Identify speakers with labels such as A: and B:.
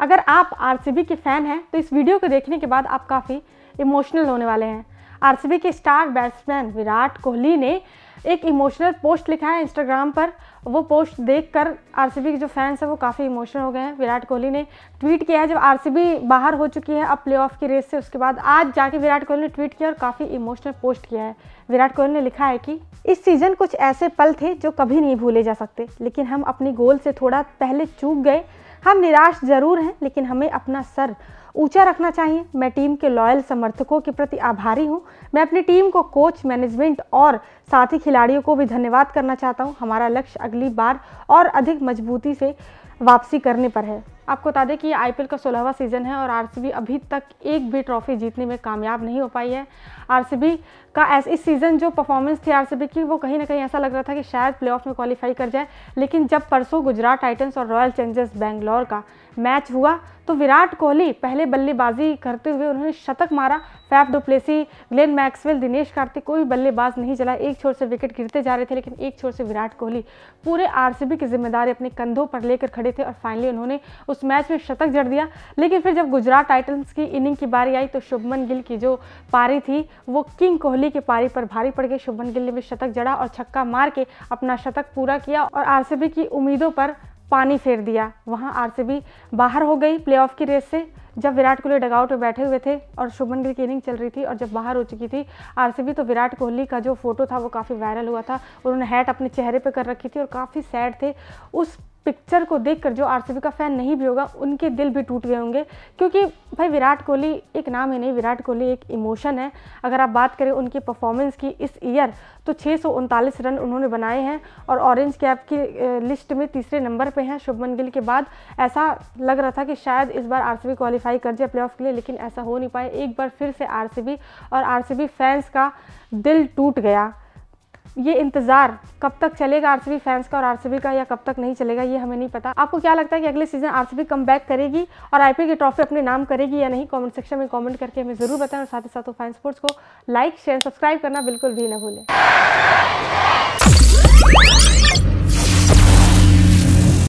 A: अगर आप आर के फ़ैन हैं तो इस वीडियो को देखने के बाद आप काफ़ी इमोशनल होने वाले हैं आर के स्टार बैट्समैन विराट कोहली ने एक इमोशनल पोस्ट लिखा है इंस्टाग्राम पर वो पोस्ट देखकर आरसीबी के जो फैंस हैं वो काफ़ी इमोशनल हो गए हैं विराट कोहली ने ट्वीट किया है जब आरसीबी बाहर हो चुकी है अब ऑफ की रेस से उसके बाद आज जाके विराट कोहली ने ट्वीट किया और काफ़ी इमोशनल पोस्ट किया है विराट कोहली ने लिखा है कि इस सीज़न कुछ ऐसे पल थे जो कभी नहीं भूले जा सकते लेकिन हम अपनी गोल से थोड़ा पहले चूक गए हम निराश जरूर हैं लेकिन हमें अपना सर ऊंचा रखना चाहिए मैं टीम के लॉयल समर्थकों के प्रति आभारी हूं मैं अपनी टीम को कोच मैनेजमेंट और साथी खिलाड़ियों को भी धन्यवाद करना चाहता हूं हमारा लक्ष्य अगली बार और अधिक मजबूती से वापसी करने पर है आपको बता दें कि आईपीएल का सोलहवा सीज़न है और आरसीबी अभी तक एक भी ट्रॉफी जीतने में कामयाब नहीं हो पाई है आरसीबी का ऐसा इस सीज़न जो परफॉर्मेंस थी आरसीबी की वो कहीं ना कहीं ऐसा लग रहा था कि शायद प्लेऑफ में क्वालिफाई कर जाए लेकिन जब परसों गुजरात टाइटन्स और रॉयल चैलेंजर्स बेंगलोर का मैच हुआ तो विराट कोहली पहले बल्लेबाजी करते हुए उन्होंने शतक मारा Faf du Plessis Glenn Maxwell Dinesh Kartik कोई बल्लेबाज नहीं चला एक छोर से विकेट गिरते जा रहे थे लेकिन एक छोर से विराट कोहली पूरे आरसीबी की जिम्मेदारी अपने कंधों पर लेकर खड़े थे और फाइनली उन्होंने उस मैच में शतक जड़ दिया लेकिन फिर जब गुजरात टाइटन्स की इनिंग की बारी आई तो शुभमन गिल की जो पारी थी वो किंग कोहली की पारी पर भारी पड़ गई शुभमन गिल ने भी शतक जड़ा और छक्का मार के अपना शतक पूरा किया और आर की उम्मीदों पर पानी फेर दिया वहाँ आर बाहर हो गई प्लेऑफ की रेस से जब विराट कोहली डगआउट में बैठे हुए थे और शुभमन गिल की इनिंग चल रही थी और जब बाहर हो चुकी थी आरसीबी तो विराट कोहली का जो फोटो था वो काफ़ी वायरल हुआ था उन्होंने हैट अपने चेहरे पे कर रखी थी और काफ़ी सैड थे उस पिक्चर को देखकर जो आरसीबी का फ़ैन नहीं भी होगा उनके दिल भी टूट गए होंगे क्योंकि भाई विराट कोहली एक नाम ही नहीं विराट कोहली एक इमोशन है अगर आप बात करें उनकी परफॉर्मेंस की इस ईयर तो छः रन उन्होंने बनाए हैं और ऑरेंज कैप की लिस्ट में तीसरे नंबर पर हैं शुभमन गिल के बाद ऐसा लग रहा था कि शायद इस बार आर क्वालिफाई कर जाए प्ले के लिए लेकिन ऐसा हो नहीं पाया एक बार फिर से आर और आर फैंस का दिल टूट गया ये इंतज़ार कब तक चलेगा आरसीबी फैंस का और आरसीबी का या कब तक नहीं चलेगा ये हमें नहीं पता आपको क्या लगता है कि अगले सीजन आरसीबी कम बैक करेगी और आईपीएल की ट्रॉफी अपने नाम करेगी या नहीं कमेंट सेक्शन में कमेंट करके हमें ज़रूर बताएं और साथ ही साथ फैन तो स्पोर्ट्स को लाइक शेयर सब्सक्राइब करना बिल्कुल भी ना भूलें